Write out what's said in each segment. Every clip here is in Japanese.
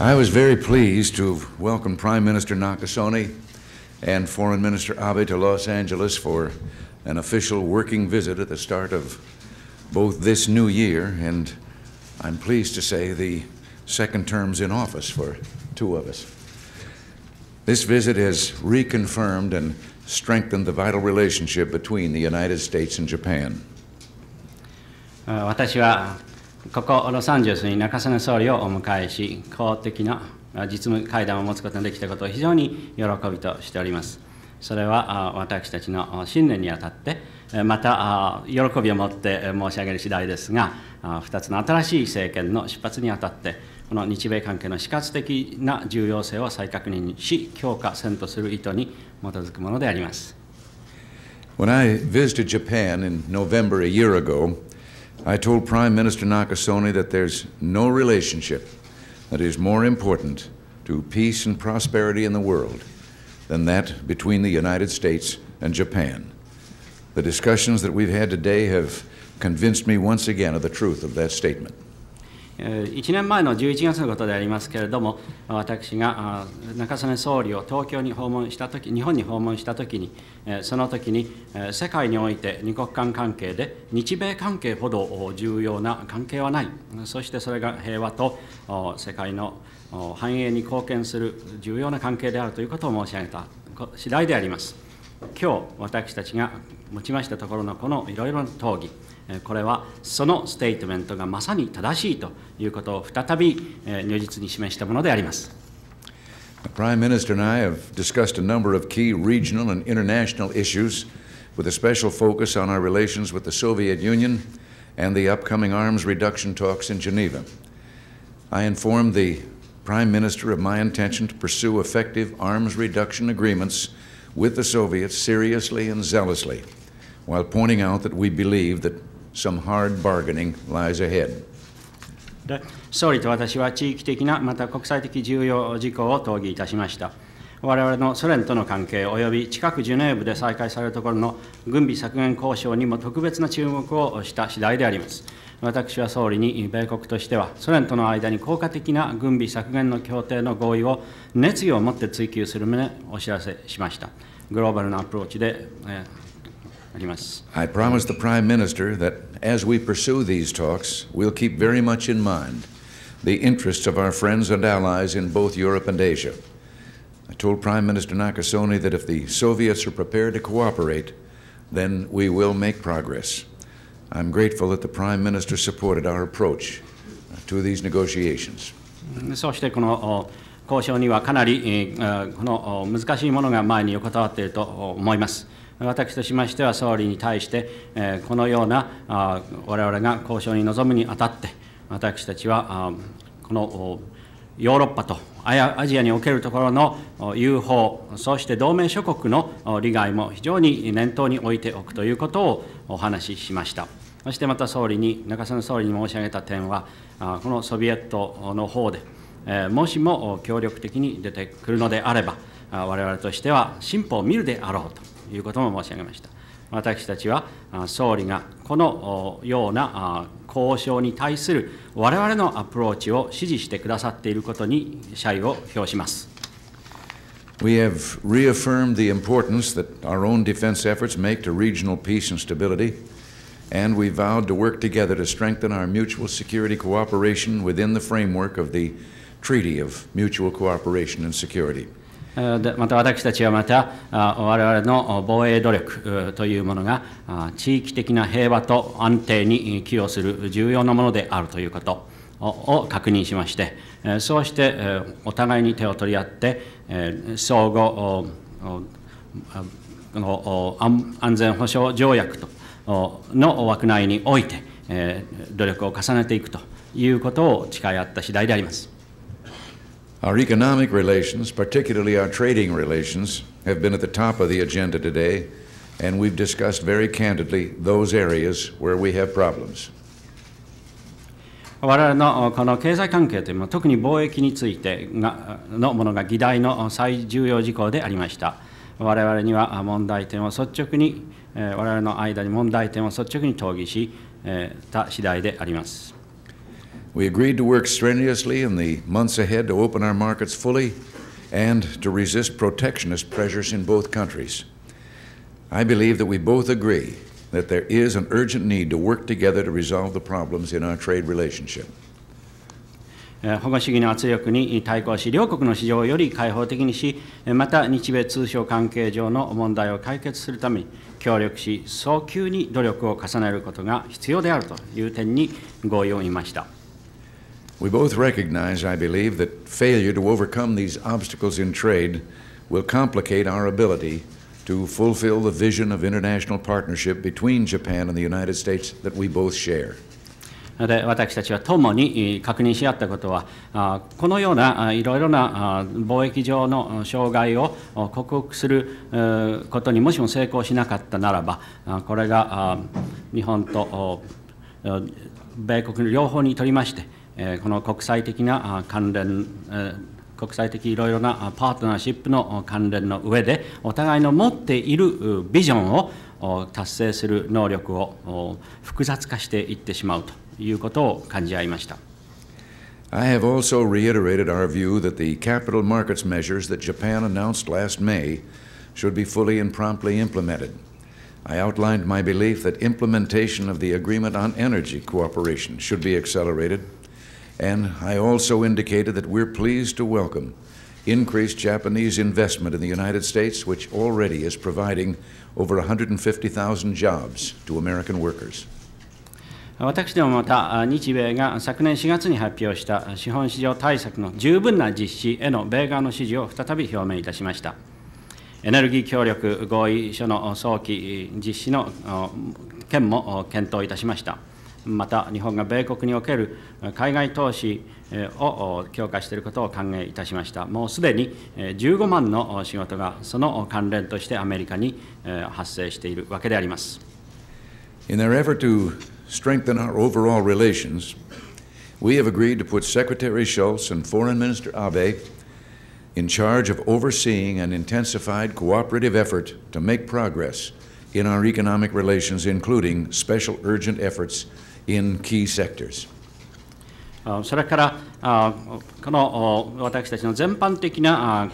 I was very pleased to welcome Prime Minister Nakasone and Foreign Minister Abe to Los Angeles for an official working visit at the start of both this new year and I'm pleased to say the second terms in office for two of us. This visit has reconfirmed and strengthened the vital relationship between the United States and Japan. Uh, 私はここロサンゼルスに中曽根総理をお迎えし、公的な実務会談を持つことができたことを非常に喜びとしております。それは私たちの信念にあたって、また喜びを持って申し上げる次第ですが、2つの新しい政権の出発にあたって、この日米関係の死活的な重要性を再確認し、強化せんとする意図に基づくものであります。When I visited Japan in November a year ago, I told Prime Minister Nakasone that there's no relationship that is more important to peace and prosperity in the world than that between the United States and Japan. The discussions that we've had today have convinced me once again of the truth of that statement. 1年前の11月のことでありますけれども、私が中曽根総理を東京に訪問したとき、日本に訪問したときに、そのときに、世界において二国間関係で、日米関係ほど重要な関係はない、そしてそれが平和と世界の繁栄に貢献する重要な関係であるということを申し上げた次第であります。今日私たちが持ちましたところのこのいろいろな討議。これはそのステートメントがまさに正しいということを再び如実に示したものであります。Prime Minister and I have discussed a number of key regional and international issues with a special focus on our relations with the Soviet Union and the upcoming arms reduction talks in Geneva. I informed the Prime Minister of my intention to pursue effective arms reduction agreements with the Soviets seriously and zealously, while pointing out that we believe that some hard bargaining lies ahead. 総理と私は地域的なまた国際的重要事項を討議いたしました。我々のソ連との関係及び近くジュネーブで再開されるところの軍備削減交渉にも特別な注目をした次第であります。私は総理に米国としてはソ連との間に効果的な軍備削減の協定の合意を熱意を持って追求する旨お知らせしました。グローバルなアプローチで、えー I promised the Prime Minister that as we pursue these talks, we'll keep very much in mind the interests of our friends and allies in both Europe and Asia. I told Prime Minister Nakasone that if the Soviets are prepared to cooperate, then we will make progress. I'm grateful that the Prime Minister supported our approach uh, to these negotiations. そしてこの交渉にはかなりこの難しいものが前に横たわっていると思います。私としましては総理に対して、このような我々が交渉に臨むにあたって、私たちはこのヨーロッパとアジアにおけるところの友好、そして同盟諸国の利害も非常に念頭に置いておくということをお話ししました。そしてまた総理に、中曽根総理に申し上げた点は、このソビエトの方で、もしも協力的に出てくるのであれば、我々としては進歩を見るであろうと。いうことも申し上げました。私たちは総理がこのような交渉に対する我々のアプローチを支持してくださっていることに謝意を表します。We have reaffirmed the importance that our own defense efforts make to regional peace and stability, and we vowed to work together to strengthen our mutual security cooperation within the framework of the Treaty of Mutual Cooperation and Security. また私たちはまた我々の防衛努力というものが地域的な平和と安定に寄与する重要なものであるということを確認しましてそうしてお互いに手を取り合って相互安全保障条約の枠内において努力を重ねていくということを誓い合った次第であります。Our economic relations, particularly our trading relations, have been at the top of the agenda today, and we've discussed very candidly those areas where we have problems. 我々のこの経済関係というのは、特に貿易についてがのものが議題の最重要事項でありました。我々には問題点を率直に、我々の間に問題点を率直に討議した次第であります。We agreed to work strenuously in the months ahead to open our markets fully and to resist protectionist pressures in both countries. I believe that we both agree that there is an urgent need to work together to resolve the problems in our trade relationship. 保護主義の圧力に対抗し、両国の市場をより開放的にし、また日米通商関係上の問題を解決するために協力し、早急に努力を重ねることが必要であるという点に合意を得ました。We both recognize, I believe, that failure to overcome these obstacles in trade will complicate our ability to fulfill the vision of international partnership between Japan and the United States that we both share. で私たちは共に確認し合ったことは、このようないろいろな貿易上の障害を克服することにもしも成功しなかったならば、これが日本と米国の両方にとりまして、えこの国際的な関連、国際的いろいろなパートナーシップの関連の上で、お互いの持っているビジョンを達成する能力を複雑化していってしまうということを感じ合いました。I have also reiterated our view that the capital markets measures that Japan announced last May should be fully and promptly implemented. I outlined my belief that implementation of the Agreement on Energy Cooperation should be accelerated And I also indicated that we're pleased to welcome increased Japanese investment in the United States, which already is providing over 150,000 jobs to American workers. 私どもまた日米が昨年4月に発表した資本市場対策の十分な実施への米側の支持を再び表明いたしました。エネルギー協力合意書の早期実施の件も検討いたしました。また日本が米国における海外投資を強化していることを歓迎いたしました。もうすでに15万の仕事がその関連としてアメリカに発生しているわけであります。In o u r effort to strengthen our overall relations, we have agreed to put Secretary Schultz and Foreign Minister Abe in charge of overseeing an intensified cooperative effort to make progress in our economic relations, including special urgent efforts in key sectors. それから、この私たちの全般的な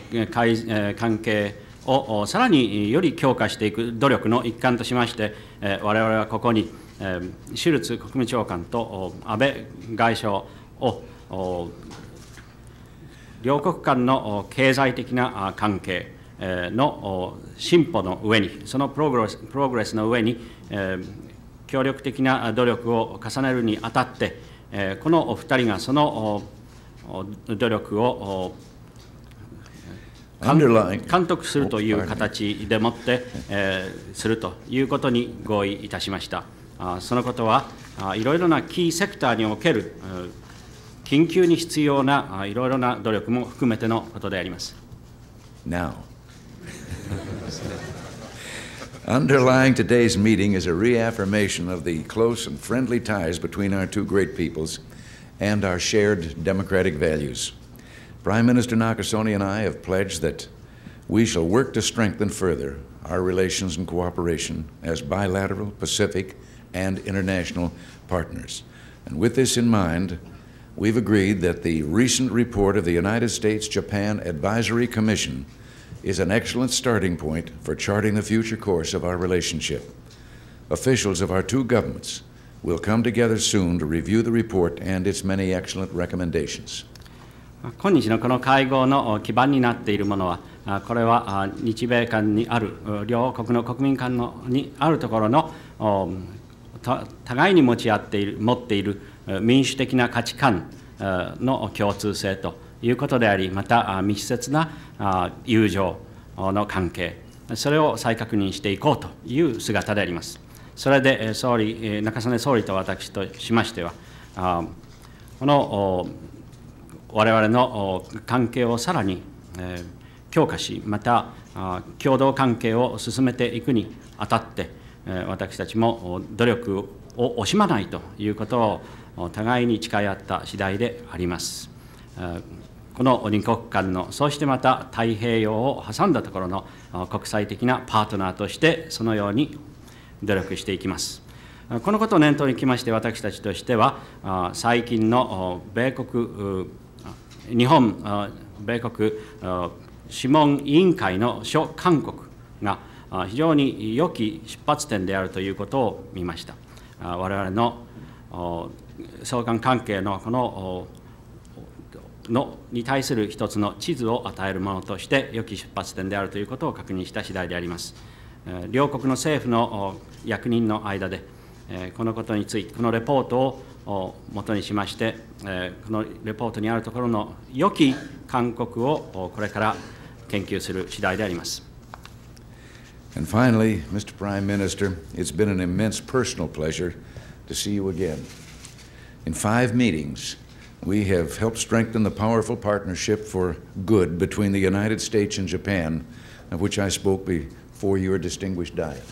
関係をさらにより強化していく努力の一環としまして、我々はここに、シュルツ国務長官と安倍外相を両国間の経済的な関係の進歩の上に、そのプログレスの上に、協力的な努力を重ねるにあたって、このお二人がその努力を監督するという形でもって、するということに合意いたしました。そのことはいろいろなキーセクターにおける緊急に必要ないろいろな努力も含めてのことであります。Now. Underlying today's meeting is a reaffirmation of the close and friendly ties between our two great peoples and our shared democratic values. Prime Minister Nakasone and I have pledged that we shall work to strengthen further our relations and cooperation as bilateral, Pacific, and international partners. And with this in mind, we've agreed that the recent report of the United States Japan Advisory Commission is an excellent starting point for charting the future course of our relationship. Officials of our two governments will come together soon to review the report and its many excellent recommendations. 今日のこの会合の基盤になっているものは、これは日米間にある両国の国民間のにあるところの互いに持ち合っている持っている民主的な価値観の共通性と。いうことでありまた密接な友情の関係それを再確認していこうという姿でありますそれで総理中曽根総理と私としましてはこの我々の関係をさらに強化しまた共同関係を進めていくにあたって私たちも努力を惜しまないということを互いに誓い合った次第であります。この二国間の、そしてまた太平洋を挟んだところの国際的なパートナーとして、そのように努力していきます。このことを念頭にきまして、私たちとしては、最近の米国、日本、米国諮問委員会の諸韓国が非常に良き出発点であるということを見ました。我々の相関関係のこののに対する一つの地図を与えるものとして良き出発点であるということを確認した次第であります。両国の政府の役人の間で、このことについて、このレポートを元にしまして、このレポートにあるところの良き勧告をこれから研究する次第であります。And finally, Mr. Prime Minister, it's been an immense personal pleasure to see you again. In five meetings, We have helped strengthen the powerful partnership for good between the United States and Japan, of which I spoke before your distinguished diet.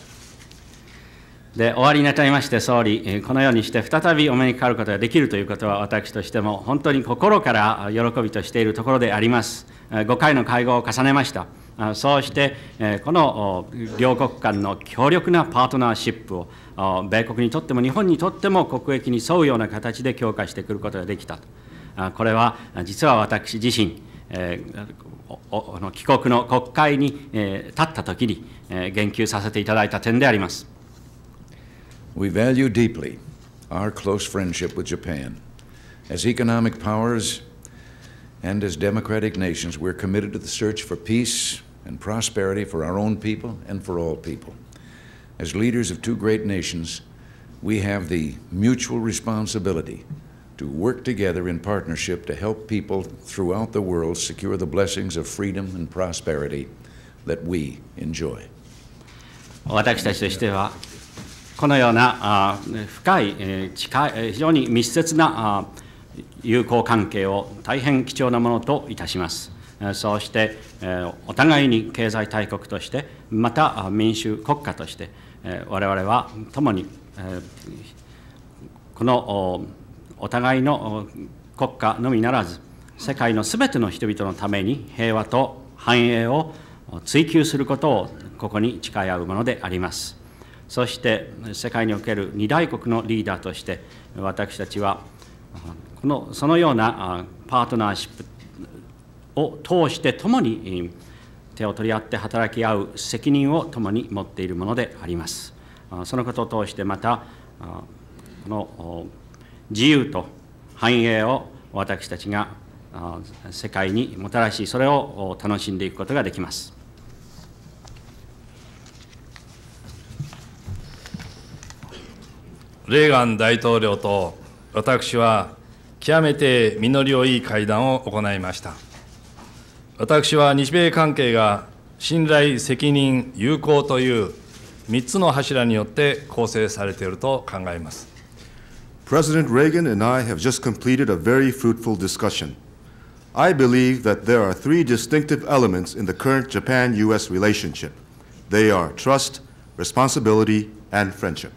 で終わりになさいまして、総理、このようにして再びお目にかかることができるということは、私としても本当に心から喜びとしているところであります。5回の会合を重ねました。そうしてこの両国間の強力なパートナーシップを米国にとっても日本にとっても国益に沿うような形で強化してくることができたとこれは実は私自身帰国の国会に立ったときに言及させていただいた点であります。We value deeply our close friendship with Japan. As economic powers And as democratic nations, we're committed to the search for peace and prosperity for our own people and for all people. As leaders of two great nations, we have the mutual responsibility to work together in partnership to help people throughout the world secure the blessings of freedom and prosperity that we enjoy. 私たちとしてはこのような深い非常に密接な友好関係を大変貴重なものといたします。そうして、お互いに経済大国として、また民主国家として、我々は共に、このお互いの国家のみならず、世界のすべての人々のために平和と繁栄を追求することをここに誓い合うものであります。そして世界における二大国のリーダーとして私たちはこのそのようなパートナーシップを通して共に手を取り合って働き合う責任を共に持っているものであります。そのことを通してまたこの自由と繁栄を私たちが世界にもたらしそれを楽しんでいくことができます。レーガン大統領と私は極めて実りをいい会談を行いました。私は日米関係が信頼、責任、友好という3つの柱によって構成されていると考えます。President Reagan and I have just completed a very fruitful discussion. I believe that there are three distinctive elements in the current Japan US relationship they are trust, responsibility, and friendship.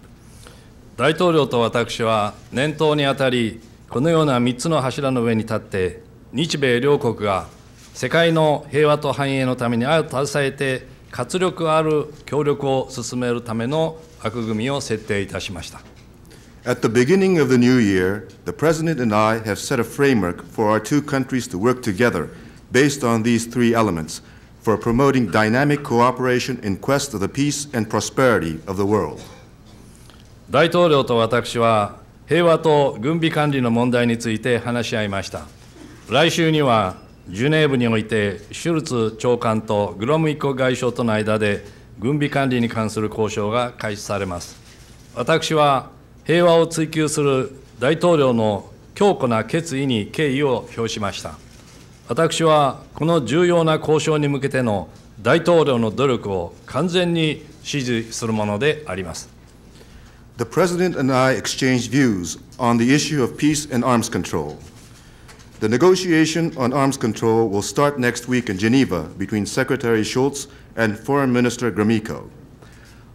大統領と私は年頭にあたりこのような3つの柱の上に立って日米両国が世界の平和と繁栄のために相携えて活力ある協力を進めるための枠組みを設定いたしました。At the beginning of the new year, the President and I have set a framework for our two countries to work together based on these three elements for promoting dynamic cooperation in quest of the peace and prosperity of the world. 大統領と私は平和と軍備管理の問題について話し合いました。来週には、ジュネーブにおいて、シュルツ長官とグロムイコ外相との間で、軍備管理に関する交渉が開始されます。私は、平和を追求する大統領の強固な決意に敬意を表しました。私は、この重要な交渉に向けての大統領の努力を完全に支持するものであります。the President and I exchanged views on the issue of peace and arms control. The negotiation on arms control will start next week in Geneva between Secretary Schultz and Foreign Minister Gromyko.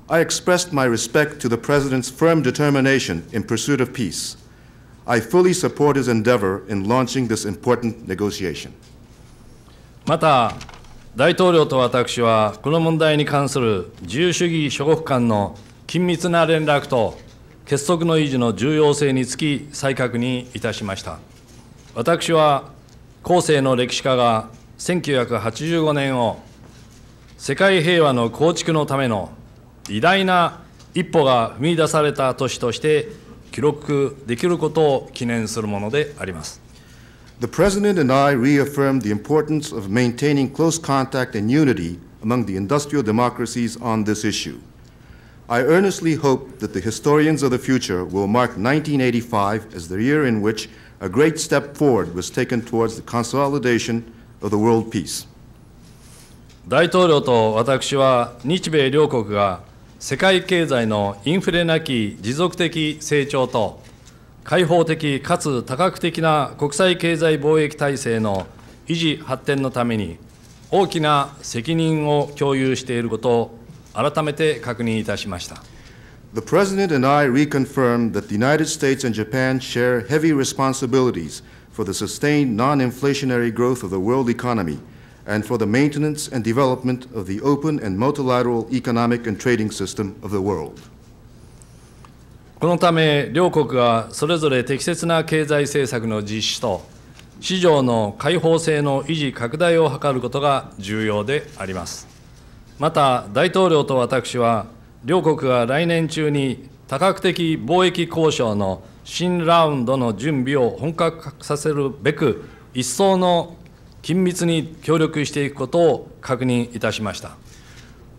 I expressed my respect to the President's firm determination in pursuit of peace. I fully support his endeavor in launching this important negotiation. また、大統領と私はこの問題に関する自由主義諸国間の緊密な連絡と結束の維持の重要性につき再確認いたしました私は後世の歴史家が1985年を世界平和の構築のための偉大な一歩が踏み出された年として記録できることを記念するものであります The President and I reaffirmed the importance of maintaining close contact and unity among the industrial democracies on this issue. I earnestly hope that the historians of the future will mark 1985 as the year in which a great step forward was taken towards the consolidation of the world peace. 大統領と私は日米両国が世界経済のインフレなき持続的成長と開放的かつ多角的な国際経済貿易体制の維持発展のために大きな責任を共有していることを改めて確認いたしました。The President and I reconfirmed that the United States and Japan share heavy responsibilities for the sustained non inflationary growth of the world economy and for the maintenance and development of the open and multilateral economic and trading system of the world. このため、両国がそれぞれ適切な経済政策の実施と、市場の開放性の維持・拡大を図ることが重要であります。また大統領と私は、両国が来年中に多角的貿易交渉の新ラウンドの準備を本格化させるべく、一層の緊密に協力していくことを確認いたしました。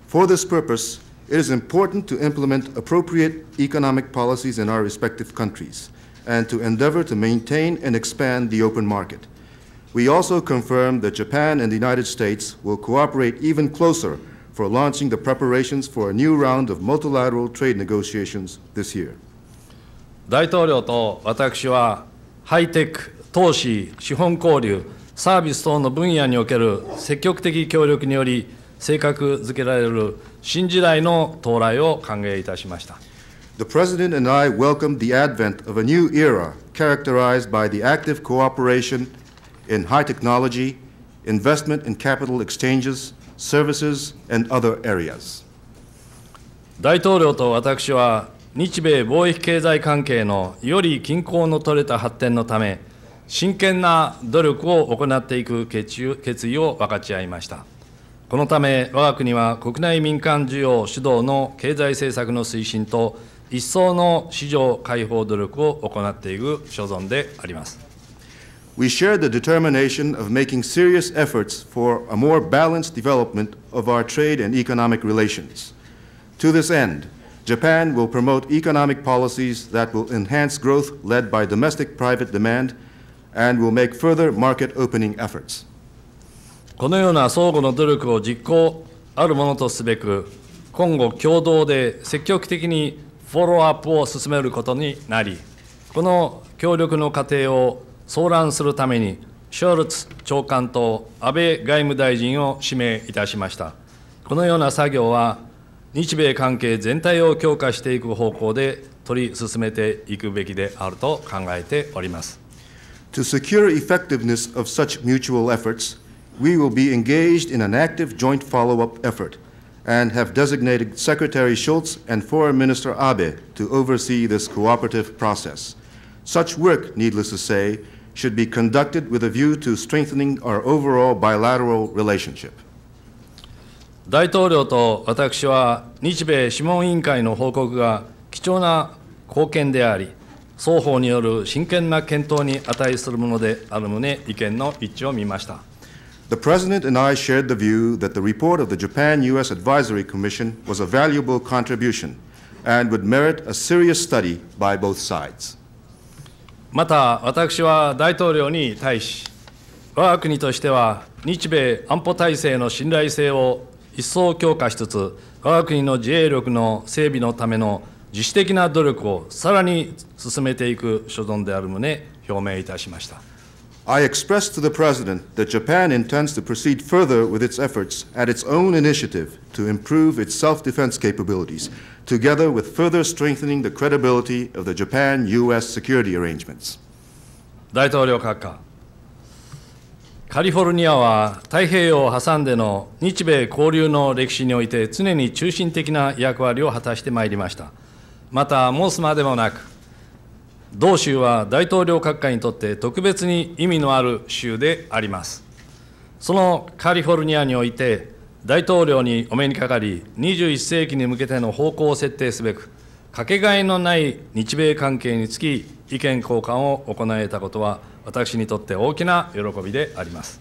For this purpose, it is important to implement appropriate economic policies in our respective countries and to endeavor to maintain and expand the open market. We also confirm that Japan and the United States will cooperate even closer for launching the preparations for a new round of multilateral trade negotiations this year. 大統領と私はハイテク、投資、資本交流、サービス等の分野における積極的協力により性格づけられる新時代の到来を歓迎いたしました。The President and I welcomed the advent of a new era characterized by the active cooperation in high technology, investment and capital exchanges, services, and other areas. 大統領と私は日米貿易経済関係のより均衡の取れた発展のため、真剣な努力を行っていく決意を分かち合いました。このため、我が国は国内民間需要主導の経済政策の推進と、一層の市場開放努力を行っていく所存であります。we share the determination of making serious efforts for a more balanced development of our trade and economic relations. To this end, Japan will promote economic policies that will enhance growth led by domestic private demand and will make further market opening efforts. このような相互の努力を実行あるものとすべく、今後共同で積極的にフォローアップを進めることになり、この協力の過程を騒乱するためにショルツ長官と安倍外務大臣を指名いたしましたこのような作業は日米関係全体を強化していく方向で取り進めていくべきであると考えております To secure effectiveness of such mutual efforts, we will be engaged in an active joint follow-up effort and have designated Secretary Schultz and Foreign Minister Abe to oversee this cooperative process. Such work, needless to say, should be conducted with a view to strengthening our overall bilateral relationship. 大統領と私は日米諮問委員会の報告が貴重な貢献であり、双方による真剣な検討に値するものである旨、意見の一致を見ました。The President and I shared the view that the report of the Japan U.S. Advisory Commission was a valuable contribution and would merit a serious study by both sides. また私は大統領に対し、我が国としては日米安保体制の信頼性を一層強化しつつ、我が国の自衛力の整備のための自主的な努力をさらに進めていく所存である旨、表明いたしました。I expressed to the President that Japan intends to proceed further with its efforts at its own initiative to improve its self-defense capabilities, together with further strengthening the credibility of the Japan-U.S. security arrangements. 大統領閣下、カリフォルニアは太平洋を挟んでの日米交流の歴史において常に中心的な役割を果たしてまいりました。また、申すまでもなく、同州は大統領閣下にとって特別に意味のある州であります。そのカリフォルニアにおいて、大統領にお目にかかり、21世紀に向けての方向を設定すべく、かけがえのない日米関係につき、意見交換を行えたことは、私にとって大きな喜びであります。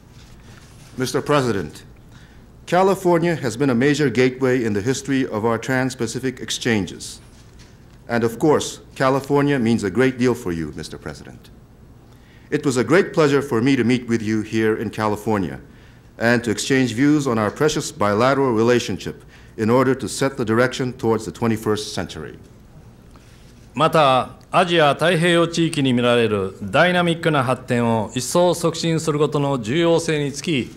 Mr. President, California has been a major gateway in the history of our trans Pacific exchanges. And of course, California means a great deal for you, Mr. President. It was a great pleasure for me to meet with you here in California and to exchange views on our precious bilateral relationship in order to set the direction towards the 21st century. また、アジア太平洋地域に見られるダイナミックな発展を一層促進することの重要性につき、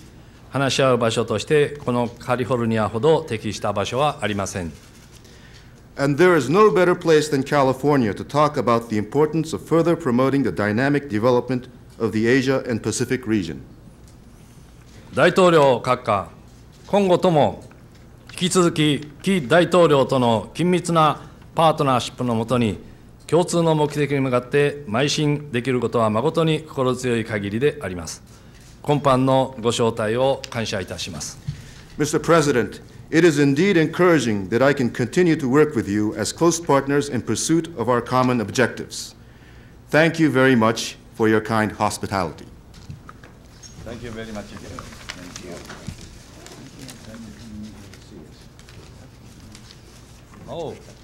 話し合う場所として、このカリフォルニアほど適した場所はありません。And there is no better place than California to talk about the importance of further promoting the dynamic development of the Asia and Pacific region. 大統領閣下、今後とも引き続き、非大統領との緊密なパートナーシップのもとに、共通の目的に向かって邁進できることは誠に心強い限りであります。今般のご招待を感謝いたします。Mr. President, It is indeed encouraging that I can continue to work with you as close partners in pursuit of our common objectives. Thank you very much for your kind hospitality. Thank you very much again. Thank you. Thank you. Thank you. Oh.